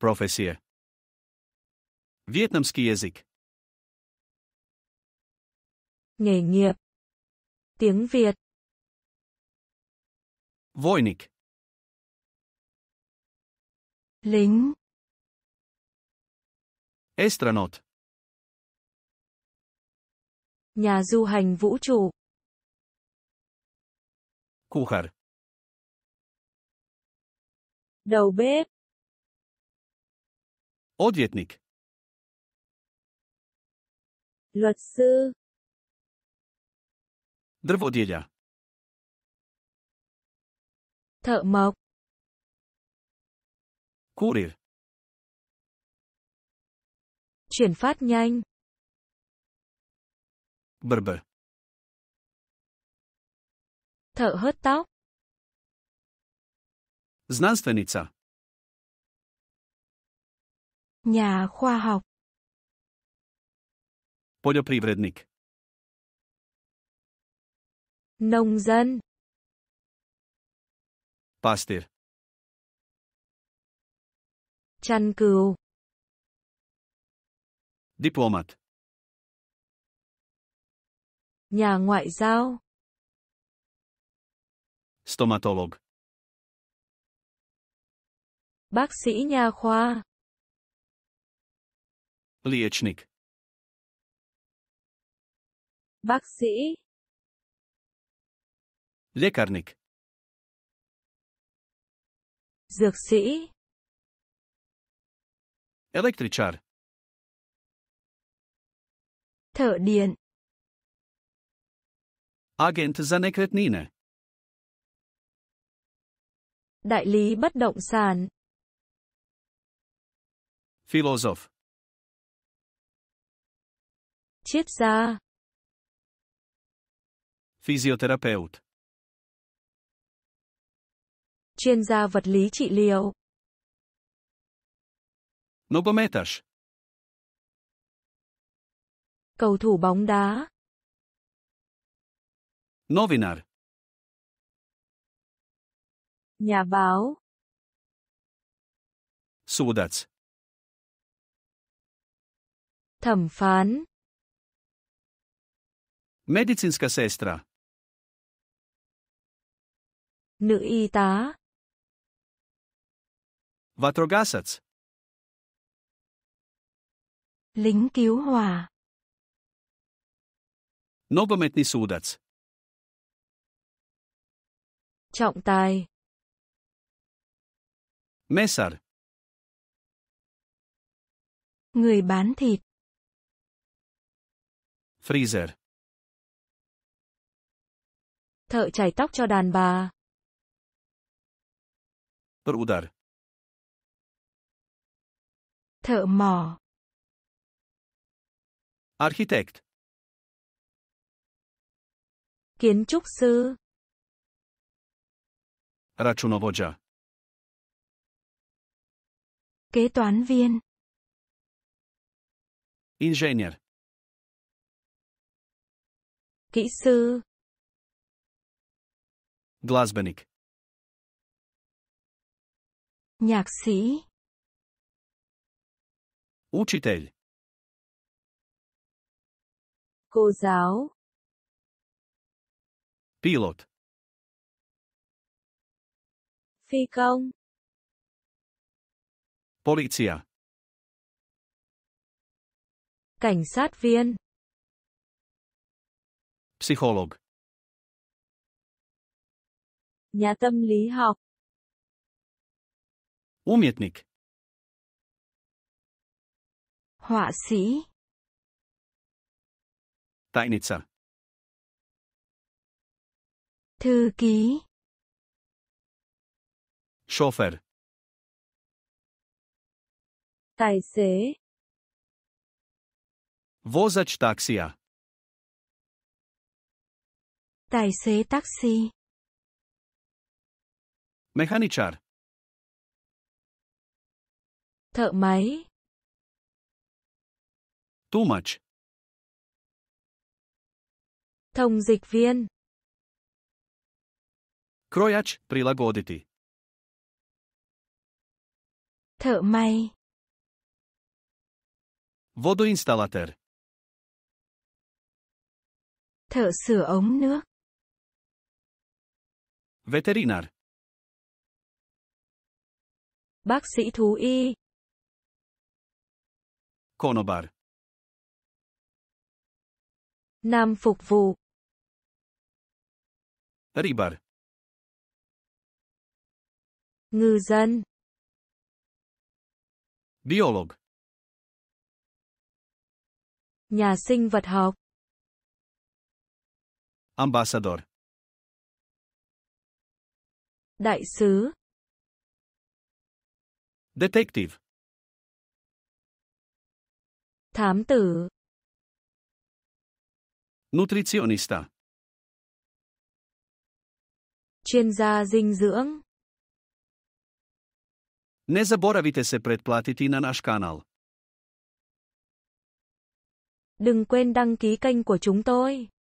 Profesija. Vietnamski jezik. Nghề nghiệp. Tiếng Việt. Vojnik. Lính. Astronaut. Nhà du hành vũ trụ. Kuchar. Đầu bếp. Odvjetnik. Luật sư. Drvodjelja. Thợ mộc. courier, Chuyển phát nhanh. Berber. Thợ hớt tóc. Znanstvenica. Nhà khoa học. Poljoprivrednik. Nông dân. Pastir. Chăn cừu. Diplomat. Nhà ngoại giao. Stomatolog. Bác sĩ nha khoa. Liečnik. Bác sĩ. Lekarnik. Dược sĩ. Električar. Thợ điện. Agent za nekretnine. Đại lý bất động sản. Philosoph chết ra, physiotherapeut, Chuyên gia vật lý trị liệu Nogometarz Cầu thủ bóng đá Novinar Nhà báo Sudac Thẩm phán Medicinska sestra. Nữ y tá. Vatrogasac. Lính cứu hỏa. Nogometni sudac. Trọng tài. Mesar. Người bán thịt. Freezer thợ chải tóc cho đàn bà. Ruder. Thợ mỏ. Architect. Kiến trúc sư. Računovođa. Kế toán viên. Inženjer. Kỹ sư. Glasbenik. Nhạc sĩ. Учитель. Cô giáo. Pilot. Phi công. Policia. Cảnh sát viên. Psycholog. Nhà tâm lý học. Umietnik. Họa sĩ. Tajnica. Thư ký. Chauffeur. Tài xế. Vozač taxia. Tài xế taxi mechanicar, Thợ máy. Tłumacz. Thông dịch viên. Krojač, prilagoditi. Thợ may. Vodoinstalater. Thợ sửa ống nước. Veterinar. Bác sĩ thú y. Konobar. Nam phục vụ. Ribar. Ngư dân. Biolog. Nhà sinh vật học. Ambassador. Đại sứ. Detective. Thám tử. Nutrizionista. Chuyên gia dinh dưỡng. Ne zaboravite se pretplatiti na naš kanal. Đừng quên đăng ký kênh của chúng tôi.